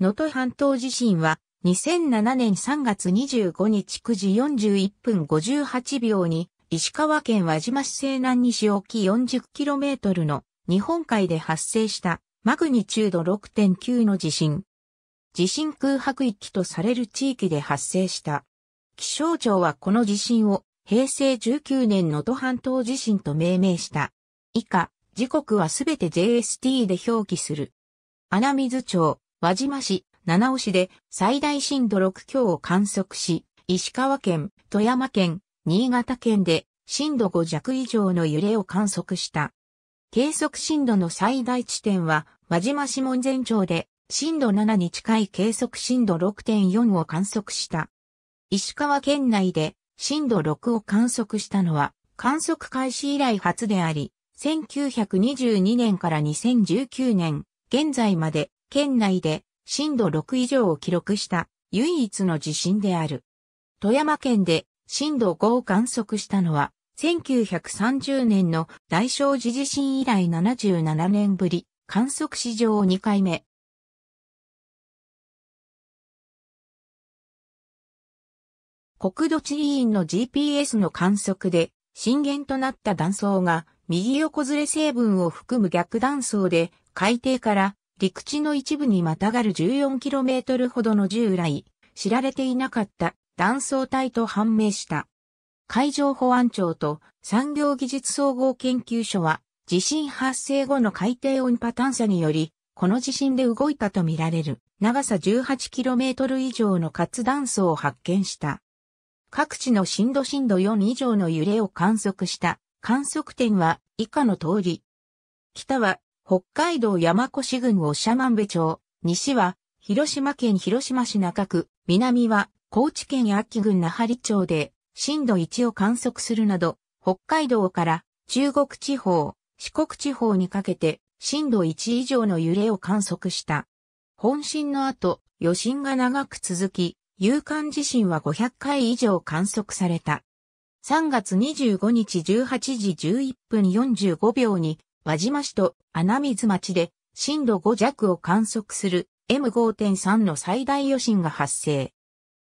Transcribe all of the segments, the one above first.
能登半島地震は2007年3月25日9時41分58秒に石川県輪島市西南西沖 40km の日本海で発生したマグニチュード6.9の地震。地震空白域とされる地域で発生した。気象庁はこの地震を平成19年能登半島地震と命名した。以下、時刻はすべて JST で表記する。穴水町、輪島市、七尾市で最大震度6強を観測し、石川県、富山県、新潟県で震度5弱以上の揺れを観測した。計測震度の最大地点は、輪島市門前町で震度7に近い計測震度6.4を観測した。石川県内で震度6を観測したのは観測開始以来初であり、1922年から2019年、現在まで県内で震度6以上を記録した唯一の地震である。富山県で震度5を観測したのは、1930年の大正寺地震以来77年ぶり、観測史上2回目。国土地理院の GPS の観測で、震源となった断層が右横ずれ成分を含む逆断層で海底から陸地の一部にまたがる 14km ほどの従来、知られていなかった断層帯と判明した。海上保安庁と産業技術総合研究所は、地震発生後の海底音波探査により、この地震で動いたとみられる長さ 18km 以上の活断層を発見した。各地の震度震度4以上の揺れを観測した観測点は以下の通り。北は北海道山古志郡長万部町、西は広島県広島市中区、南は高知県秋郡那覇里町で震度1を観測するなど、北海道から中国地方、四国地方にかけて震度1以上の揺れを観測した。本震の後、余震が長く続き、有感地震は500回以上観測された。3月25日18時11分45秒に輪島市と穴水町で震度5弱を観測する M5.3 の最大余震が発生。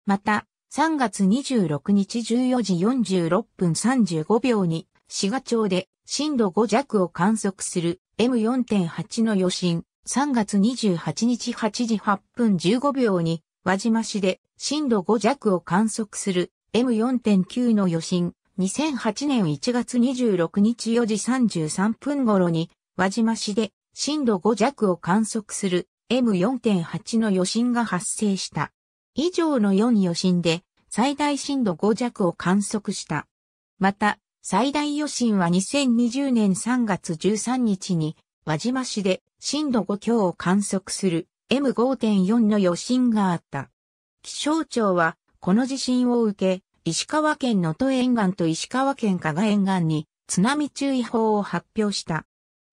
また、3月26日14時46分35秒に、滋賀町で震度5弱を観測する M4.8 の余震、3月28日8時8分15秒に、輪島市で震度5弱を観測する M4.9 の余震、2008年1月26日4時33分頃に、輪島市で震度5弱を観測する M4.8 の余震が発生した。以上の4余震で最大震度5弱を観測した。また、最大余震は2020年3月13日に輪島市で震度5強を観測する M5.4 の余震があった。気象庁はこの地震を受け、石川県能登沿岸と石川県加賀沿岸に津波注意報を発表した。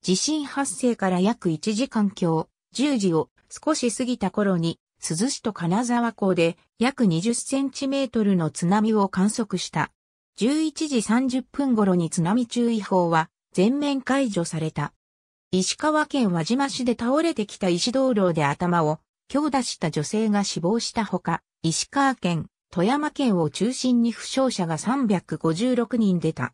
地震発生から約1時間強、10時を少し過ぎた頃に、珠洲市と金沢港で約20センチメートルの津波を観測した。11時30分頃に津波注意報は全面解除された。石川県輪島市で倒れてきた石道路で頭を強打した女性が死亡したほか、石川県富山県を中心に負傷者が356人出た。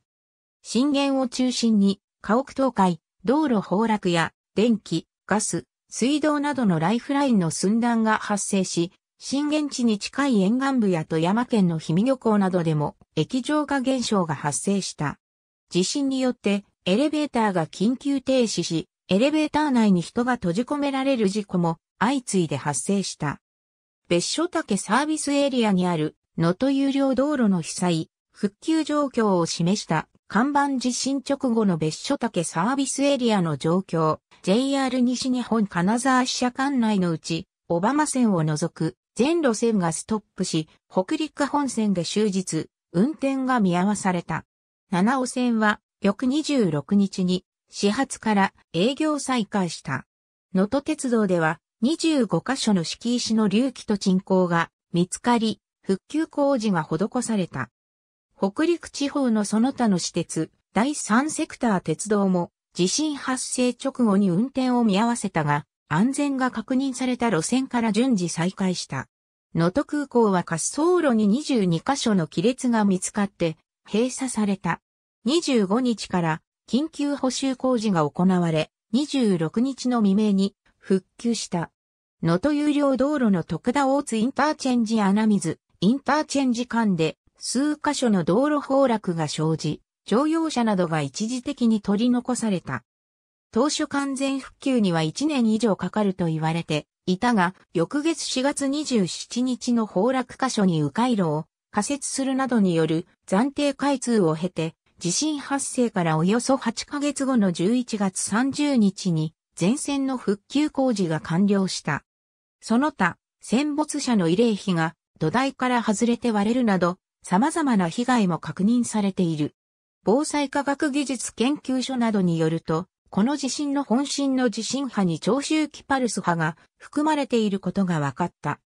震源を中心に家屋倒壊、道路崩落や電気、ガス、水道などのライフラインの寸断が発生し、震源地に近い沿岸部や富山県の氷見漁港などでも液状化現象が発生した。地震によってエレベーターが緊急停止し、エレベーター内に人が閉じ込められる事故も相次いで発生した。別所岳サービスエリアにある能登有料道路の被災、復旧状況を示した看板地震直後の別所岳サービスエリアの状況、JR 西日本金沢支社管内のうち、小浜線を除く全路線がストップし、北陸本線で終日、運転が見合わされた。七尾線は翌26日に始発から営業再開した。能登鉄道では25箇所の敷石の隆起と沈降が見つかり、復旧工事が施された。北陸地方のその他の私鉄、第3セクター鉄道も地震発生直後に運転を見合わせたが、安全が確認された路線から順次再開した。能登空港は滑走路に22カ所の亀裂が見つかって閉鎖された。25日から緊急補修工事が行われ、26日の未明に復旧した。能登有料道路の徳田大津インターチェンジ穴水、インターチェンジ間で数箇所の道路崩落が生じ、乗用車などが一時的に取り残された。当初完全復旧には1年以上かかると言われていたが、翌月4月27日の崩落箇所に迂回路を仮設するなどによる暫定開通を経て、地震発生からおよそ8ヶ月後の11月30日に前線の復旧工事が完了した。その他、戦没者の慰霊碑が土台から外れて割れるなど、様々な被害も確認されている。防災科学技術研究所などによると、この地震の本震の地震波に長周期パルス波が含まれていることが分かった。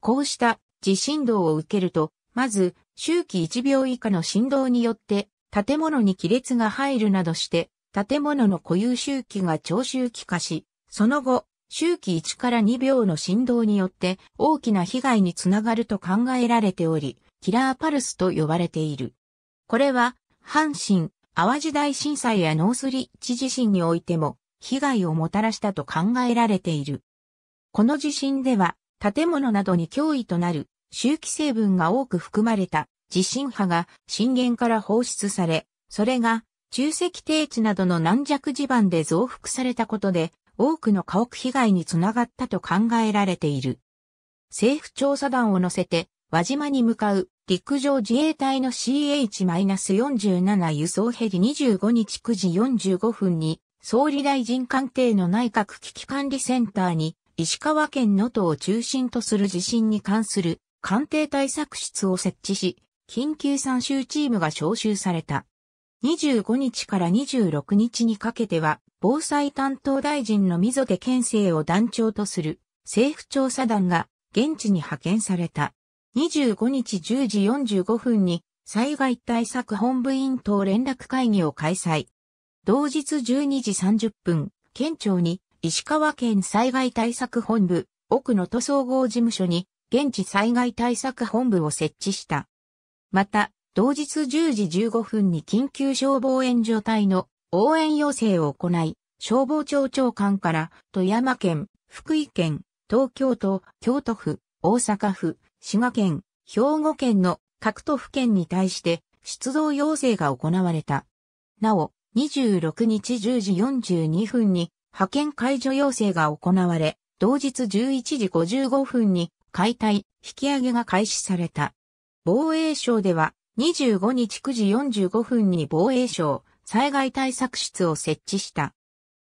こうした地震動を受けると、まず周期1秒以下の振動によって建物に亀裂が入るなどして、建物の固有周期が長周期化し、その後、周期1から2秒の振動によって大きな被害につながると考えられており、キラーパルスと呼ばれている。これは、阪神、淡路大震災やノースリッチ地震においても、被害をもたらしたと考えられている。この地震では、建物などに脅威となる周期成分が多く含まれた地震波が震源から放出され、それが中石低地などの軟弱地盤で増幅されたことで多くの家屋被害につながったと考えられている。政府調査団を乗せて、輪島に向かう陸上自衛隊の CH-47 輸送ヘリ25日9時45分に総理大臣官邸の内閣危機管理センターに石川県能登を中心とする地震に関する官邸対策室を設置し、緊急参集チームが招集された。25日から26日にかけては防災担当大臣の溝手県政を団長とする政府調査団が現地に派遣された。25日10時45分に災害対策本部員等連絡会議を開催。同日12時30分、県庁に石川県災害対策本部、奥野都総合事務所に現地災害対策本部を設置した。また、同日10時15分に緊急消防援助隊の応援要請を行い、消防庁長官から富山県、福井県、東京都、京都府、大阪府、滋賀県、兵庫県の各都府県に対して出動要請が行われた。なお、26日10時42分に派遣解除要請が行われ、同日11時55分に解体、引き上げが開始された。防衛省では25日9時45分に防衛省、災害対策室を設置した。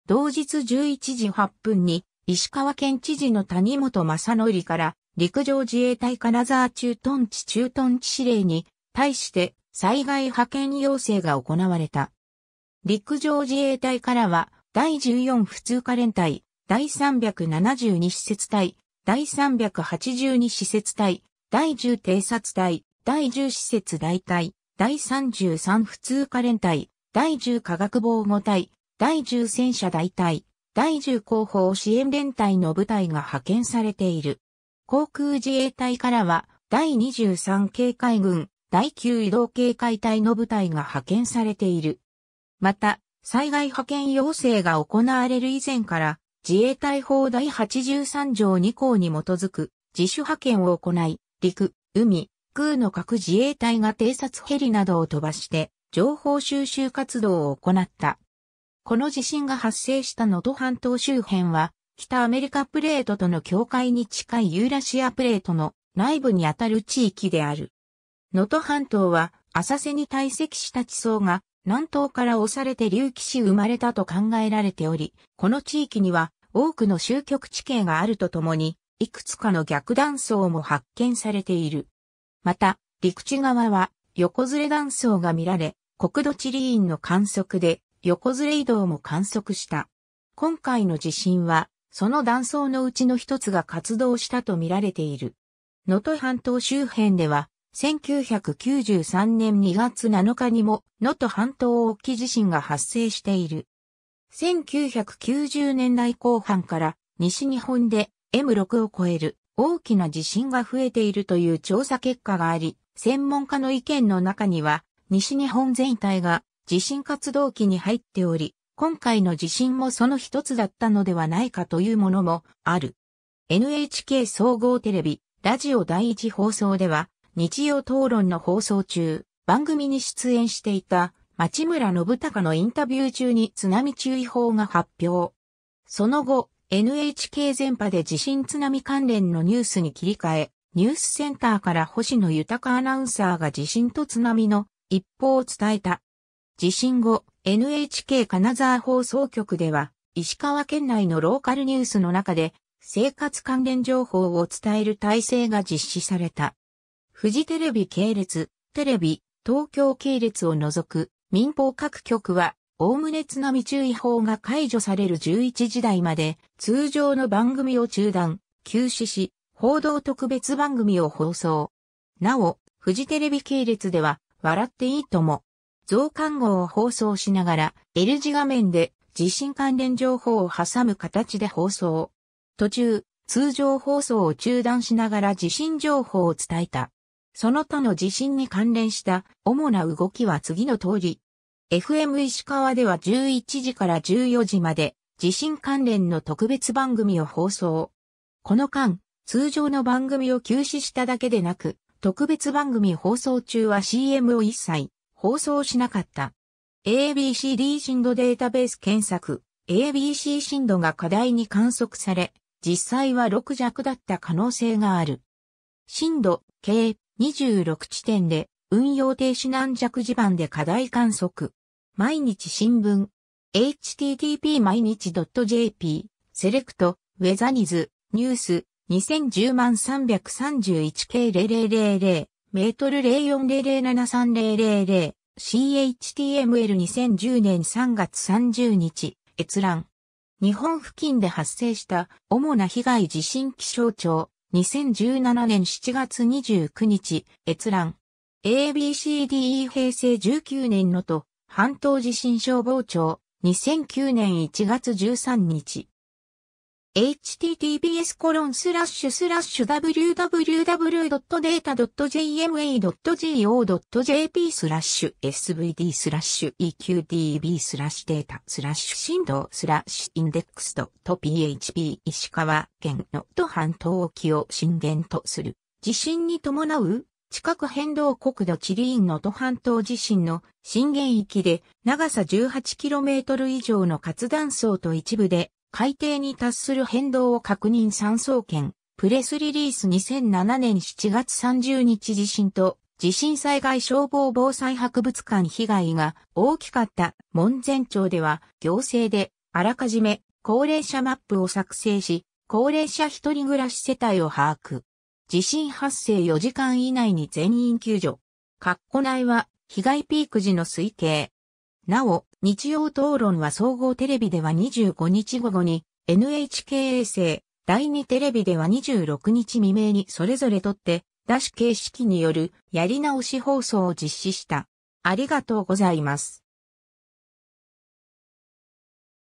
同日11時8分に石川県知事の谷本正則から陸上自衛隊金沢駐屯地駐屯地指令に対して災害派遣要請が行われた。陸上自衛隊からは第14普通科連隊、第372施設隊、第382施設隊、第10偵察隊、第10施設大隊、第33普通科連隊、第10科学防護隊、第10戦車大隊、第10広報支援連隊の部隊が派遣されている。航空自衛隊からは、第23警戒軍、第9移動警戒隊の部隊が派遣されている。また、災害派遣要請が行われる以前から、自衛隊法第83条2項に基づく自主派遣を行い、陸、海、空の各自衛隊が偵察ヘリなどを飛ばして、情報収集活動を行った。この地震が発生した能登半島周辺は、北アメリカプレートとの境界に近いユーラシアプレートの内部にあたる地域である。能登半島は浅瀬に堆積した地層が南東から押されて隆起し生まれたと考えられており、この地域には多くの集局地形があるとともに、いくつかの逆断層も発見されている。また、陸地側は横ずれ断層が見られ、国土地理院の観測で横ずれ移動も観測した。今回の地震は、その断層のうちの一つが活動したと見られている。能登半島周辺では、1993年2月7日にも能登半島沖地震が発生している。1990年代後半から西日本で M6 を超える大きな地震が増えているという調査結果があり、専門家の意見の中には、西日本全体が地震活動期に入っており、今回の地震もその一つだったのではないかというものもある。NHK 総合テレビ、ラジオ第一放送では、日曜討論の放送中、番組に出演していた町村信孝のインタビュー中に津波注意報が発表。その後、NHK 全波で地震津波関連のニュースに切り替え、ニュースセンターから星野豊アナウンサーが地震と津波の一報を伝えた。地震後、NHK 金沢放送局では、石川県内のローカルニュースの中で、生活関連情報を伝える体制が実施された。富士テレビ系列、テレビ、東京系列を除く民放各局は、おおむね津波注意報が解除される11時台まで、通常の番組を中断、休止し、報道特別番組を放送。なお、フジテレビ系列では、笑っていいとも、増刊号を放送しながら、L 字画面で地震関連情報を挟む形で放送。途中、通常放送を中断しながら地震情報を伝えた。その他の地震に関連した主な動きは次の通り。FM 石川では11時から14時まで地震関連の特別番組を放送。この間、通常の番組を休止しただけでなく、特別番組放送中は CM を一切放送しなかった。ABCD 震度データベース検索、ABC 震度が課題に観測され、実際は6弱だった可能性がある。震度計26地点で運用停止軟弱地盤で課題観測。毎日新聞 http 毎日 .jp セレクトウェザニズニュース2010万331系0000メートル04073000 CHTML2010 年3月30日閲覧。日本付近で発生した主な被害地震気象庁2017年7月29日閲覧。ABCDE 平成19年のと半島地震消防庁2009年1月13日。https コロンスラッシュスラッシュ www.data.jma.go.jp スラッシュ svd スラッシュ eqdb スラッシュデータスラッシュスラッシュインデックスと php 石川県の都半島沖を震源とする地震に伴う地殻変動国土地理院の都半島地震の震源域で長さ 18km 以上の活断層と一部で海底に達する変動を確認三層圏、プレスリリース2007年7月30日地震と地震災害消防防災博物館被害が大きかった門前町では行政であらかじめ高齢者マップを作成し、高齢者一人暮らし世帯を把握。地震発生4時間以内に全員救助。括弧内は被害ピーク時の推計、なお、日曜討論は総合テレビでは25日午後に、NHK 衛星、第2テレビでは26日未明にそれぞれとって、ダッシュ形式によるやり直し放送を実施した。ありがとうございます。